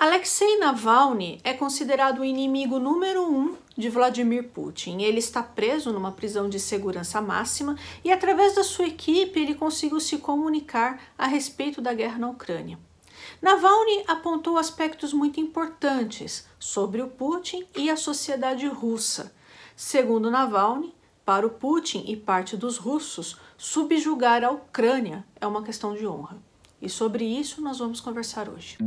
Alexei Navalny é considerado o inimigo número um de Vladimir Putin. Ele está preso numa prisão de segurança máxima e, através da sua equipe, ele conseguiu se comunicar a respeito da guerra na Ucrânia. Navalny apontou aspectos muito importantes sobre o Putin e a sociedade russa. Segundo Navalny, para o Putin e parte dos russos, subjugar a Ucrânia é uma questão de honra. E sobre isso nós vamos conversar hoje.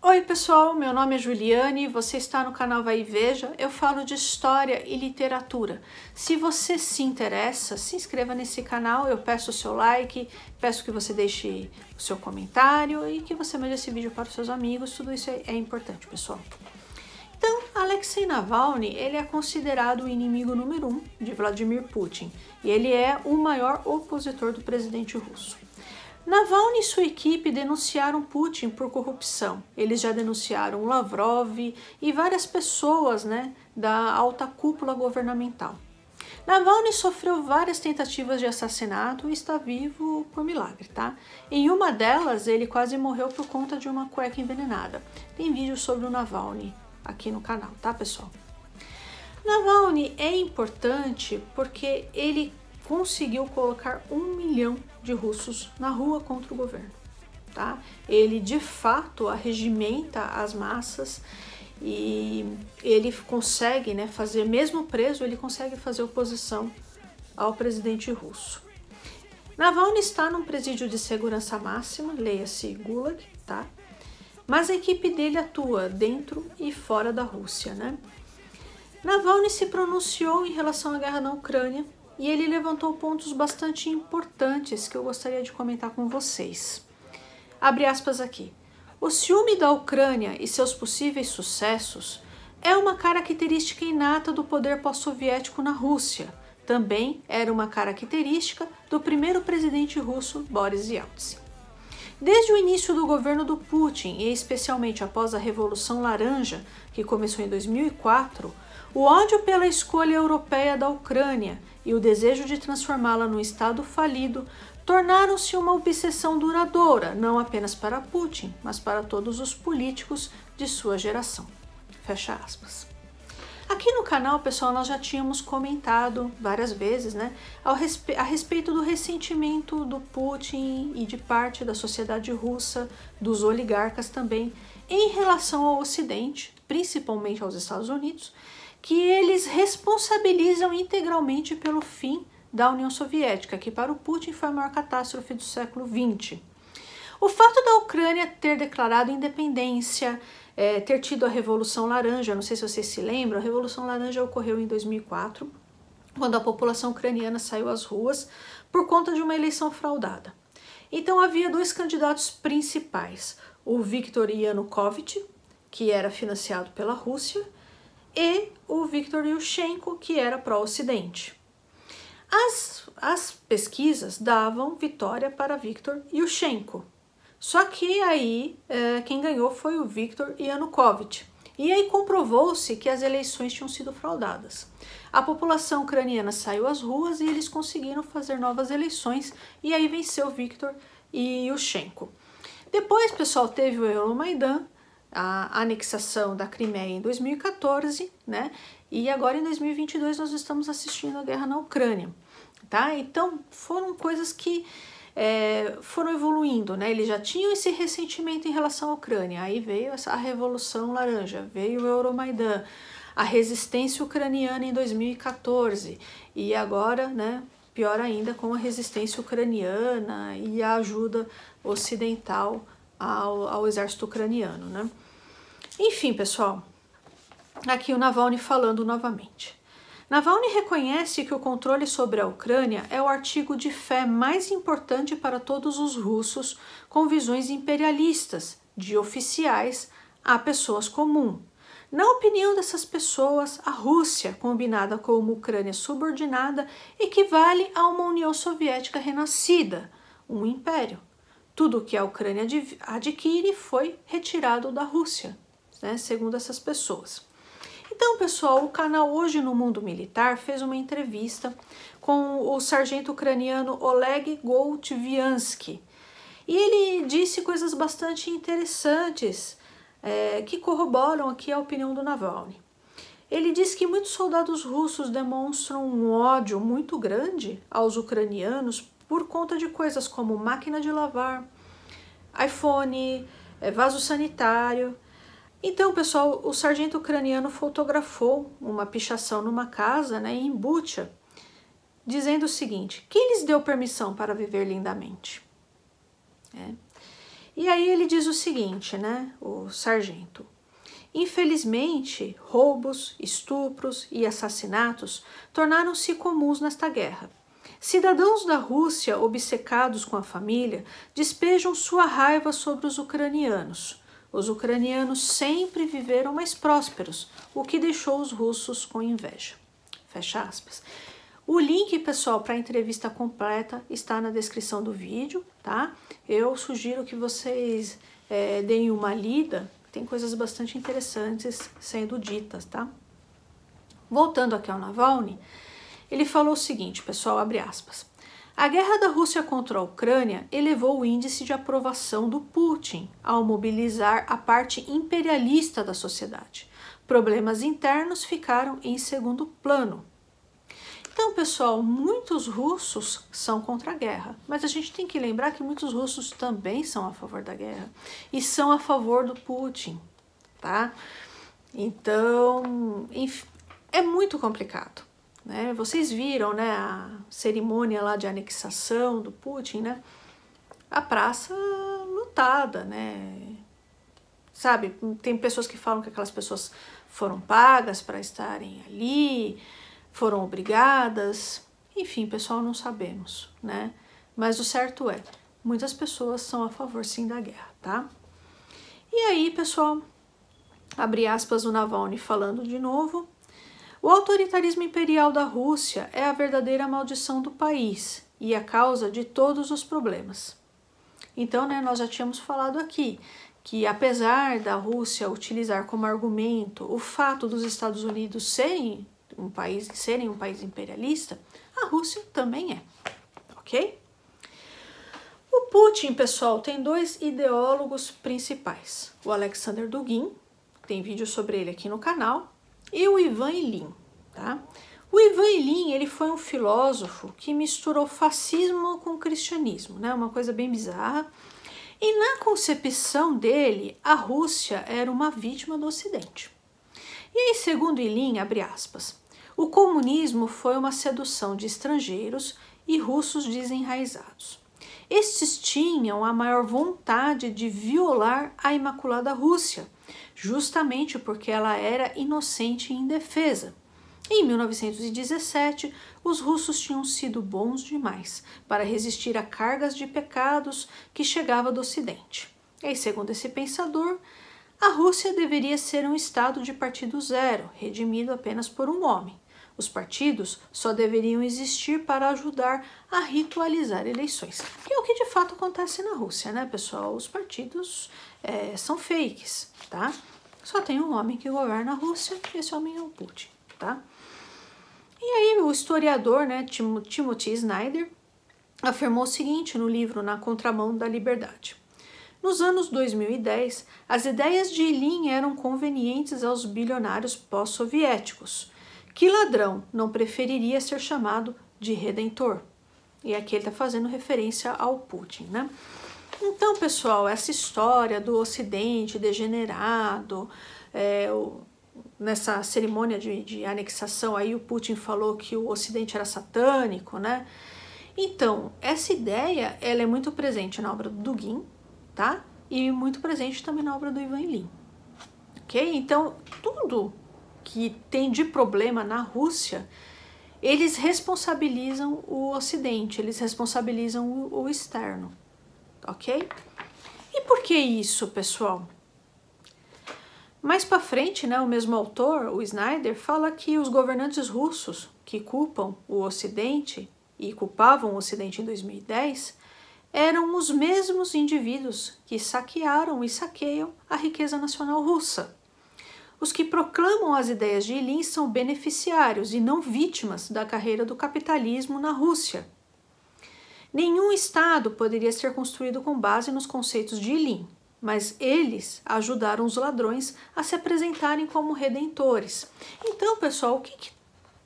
Oi, pessoal, meu nome é Juliane, você está no canal Vai e Veja. Eu falo de história e literatura. Se você se interessa, se inscreva nesse canal. Eu peço o seu like, peço que você deixe o seu comentário e que você mande esse vídeo para os seus amigos. Tudo isso é, é importante, pessoal. Então, Alexei Navalny ele é considerado o inimigo número um de Vladimir Putin e ele é o maior opositor do presidente russo. Navalny e sua equipe denunciaram Putin por corrupção. Eles já denunciaram Lavrov e várias pessoas né, da alta cúpula governamental. Navalny sofreu várias tentativas de assassinato e está vivo por milagre, tá? Em uma delas, ele quase morreu por conta de uma cueca envenenada. Tem vídeo sobre o Navalny aqui no canal, tá pessoal? Navalny é importante porque ele conseguiu colocar um milhão de russos na rua contra o governo, tá? Ele de fato arregimenta as massas e ele consegue, né, fazer mesmo preso, ele consegue fazer oposição ao presidente russo. Navalny está num presídio de segurança máxima, leia-se Gulag, tá? mas a equipe dele atua dentro e fora da Rússia, né? Navalny se pronunciou em relação à guerra na Ucrânia e ele levantou pontos bastante importantes que eu gostaria de comentar com vocês. Abre aspas aqui. O ciúme da Ucrânia e seus possíveis sucessos é uma característica inata do poder pós-soviético na Rússia. Também era uma característica do primeiro presidente russo Boris Yeltsin. Desde o início do governo do Putin, e especialmente após a Revolução Laranja, que começou em 2004, o ódio pela escolha europeia da Ucrânia e o desejo de transformá-la num Estado falido tornaram-se uma obsessão duradoura, não apenas para Putin, mas para todos os políticos de sua geração. Fecha aspas. Aqui no canal, pessoal, nós já tínhamos comentado várias vezes, né, respe a respeito do ressentimento do Putin e de parte da sociedade russa, dos oligarcas também, em relação ao Ocidente, principalmente aos Estados Unidos, que eles responsabilizam integralmente pelo fim da União Soviética, que para o Putin foi a maior catástrofe do século XX. O fato da Ucrânia ter declarado independência, é, ter tido a Revolução Laranja, não sei se vocês se lembram, a Revolução Laranja ocorreu em 2004, quando a população ucraniana saiu às ruas por conta de uma eleição fraudada. Então havia dois candidatos principais, o Viktor Yanukovych, que era financiado pela Rússia, e o Viktor Yushchenko, que era pró-Ocidente. As, as pesquisas davam vitória para Viktor Yushchenko, só que aí é, quem ganhou foi o Viktor Yanukovych. E aí comprovou-se que as eleições tinham sido fraudadas. A população ucraniana saiu às ruas e eles conseguiram fazer novas eleições e aí venceu Viktor e Yushchenko. Depois, pessoal, teve o Euromaidan, a anexação da Crimeia em 2014, né? E agora em 2022 nós estamos assistindo a guerra na Ucrânia, tá? Então, foram coisas que é, foram evoluindo, né? Eles já tinham esse ressentimento em relação à Ucrânia. Aí veio essa, a Revolução Laranja, veio o Euromaidan, a resistência ucraniana em 2014 e agora, né? Pior ainda com a resistência ucraniana e a ajuda ocidental ao, ao exército ucraniano, né? Enfim, pessoal, aqui o Navalny falando novamente. Navalny reconhece que o controle sobre a Ucrânia é o artigo de fé mais importante para todos os russos com visões imperialistas, de oficiais a pessoas comuns. Na opinião dessas pessoas, a Rússia, combinada com uma Ucrânia subordinada, equivale a uma União Soviética renascida, um império. Tudo o que a Ucrânia adquire foi retirado da Rússia, né, segundo essas pessoas. Então, pessoal, o canal Hoje no Mundo Militar fez uma entrevista com o sargento ucraniano Oleg Goltviansky. E ele disse coisas bastante interessantes é, que corroboram aqui a opinião do Navalny. Ele diz que muitos soldados russos demonstram um ódio muito grande aos ucranianos por conta de coisas como máquina de lavar, iPhone, é, vaso sanitário então, pessoal, o sargento ucraniano fotografou uma pichação numa casa né, em Butcha, dizendo o seguinte: quem lhes deu permissão para viver lindamente? É. E aí ele diz o seguinte, né, o sargento: infelizmente, roubos, estupros e assassinatos tornaram-se comuns nesta guerra. Cidadãos da Rússia obcecados com a família despejam sua raiva sobre os ucranianos os ucranianos sempre viveram mais prósperos, o que deixou os russos com inveja. Fecha aspas. O link, pessoal, para a entrevista completa está na descrição do vídeo, tá? Eu sugiro que vocês é, deem uma lida, tem coisas bastante interessantes sendo ditas, tá? Voltando aqui ao Navalny, ele falou o seguinte, pessoal, abre aspas. A guerra da Rússia contra a Ucrânia elevou o índice de aprovação do Putin ao mobilizar a parte imperialista da sociedade. Problemas internos ficaram em segundo plano. Então, pessoal, muitos russos são contra a guerra, mas a gente tem que lembrar que muitos russos também são a favor da guerra e são a favor do Putin, tá? Então, enfim, é muito complicado. Né? Vocês viram né, a cerimônia lá de anexação do Putin, né? A praça lotada, né? Sabe, tem pessoas que falam que aquelas pessoas foram pagas para estarem ali, foram obrigadas. Enfim, pessoal, não sabemos, né? Mas o certo é, muitas pessoas são a favor sim da guerra, tá? E aí, pessoal, abre aspas o Navalny falando de novo, o autoritarismo imperial da Rússia é a verdadeira maldição do país e a causa de todos os problemas. Então, né, nós já tínhamos falado aqui que, apesar da Rússia utilizar como argumento o fato dos Estados Unidos serem um país, serem um país imperialista, a Rússia também é, ok? O Putin, pessoal, tem dois ideólogos principais: o Alexander Dugin, tem vídeo sobre ele aqui no canal, e o Ivan Ilin, tá? O Ivan Ilin, ele foi um filósofo que misturou fascismo com cristianismo, né? Uma coisa bem bizarra. E na concepção dele, a Rússia era uma vítima do Ocidente. E aí, segundo Ilin, abre aspas, o comunismo foi uma sedução de estrangeiros e russos desenraizados. Estes tinham a maior vontade de violar a Imaculada Rússia, justamente porque ela era inocente e indefesa. Em 1917, os russos tinham sido bons demais para resistir a cargas de pecados que chegava do Ocidente. E, segundo esse pensador, a Rússia deveria ser um estado de partido zero, redimido apenas por um homem. Os partidos só deveriam existir para ajudar a ritualizar eleições. Que é o que de fato acontece na Rússia, né, pessoal? Os partidos é, são fakes, tá? Só tem um homem que governa a Rússia, e é esse homem é o Putin, tá? E aí o historiador, né, Tim Timothy Snyder, afirmou o seguinte no livro Na Contramão da Liberdade. Nos anos 2010, as ideias de Ilin eram convenientes aos bilionários pós-soviéticos. Que ladrão não preferiria ser chamado de redentor? E aqui ele está fazendo referência ao Putin, né? Então, pessoal, essa história do Ocidente degenerado, é, o, nessa cerimônia de, de, anexação, aí o Putin falou que o Ocidente era satânico, né? Então, essa ideia ela é muito presente na obra do Dugin, tá? E muito presente também na obra do Ivan Lin. Ok? Então, tudo que tem de problema na Rússia, eles responsabilizam o Ocidente, eles responsabilizam o, o externo ok? E por que isso, pessoal? Mais para frente, né, o mesmo autor, o Snyder, fala que os governantes russos que culpam o Ocidente e culpavam o Ocidente em 2010 eram os mesmos indivíduos que saquearam e saqueiam a riqueza nacional russa. Os que proclamam as ideias de Ilin são beneficiários e não vítimas da carreira do capitalismo na Rússia. Nenhum Estado poderia ser construído com base nos conceitos de Lin, mas eles ajudaram os ladrões a se apresentarem como redentores. Então, pessoal, o que, que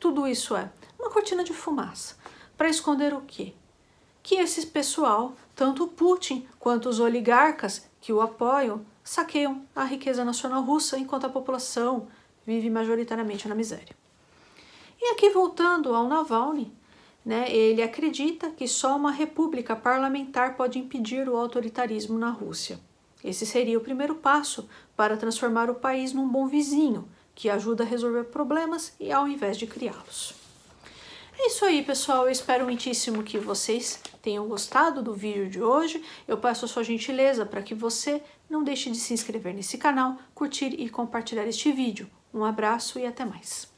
tudo isso é? Uma cortina de fumaça. Para esconder o quê? Que esse pessoal, tanto Putin quanto os oligarcas que o apoiam, saqueiam a riqueza nacional russa enquanto a população vive majoritariamente na miséria. E aqui voltando ao Navalny, né, ele acredita que só uma república parlamentar pode impedir o autoritarismo na Rússia. Esse seria o primeiro passo para transformar o país num bom vizinho, que ajuda a resolver problemas e ao invés de criá-los. É isso aí, pessoal. Eu espero muitíssimo que vocês tenham gostado do vídeo de hoje. Eu peço a sua gentileza para que você não deixe de se inscrever nesse canal, curtir e compartilhar este vídeo. Um abraço e até mais.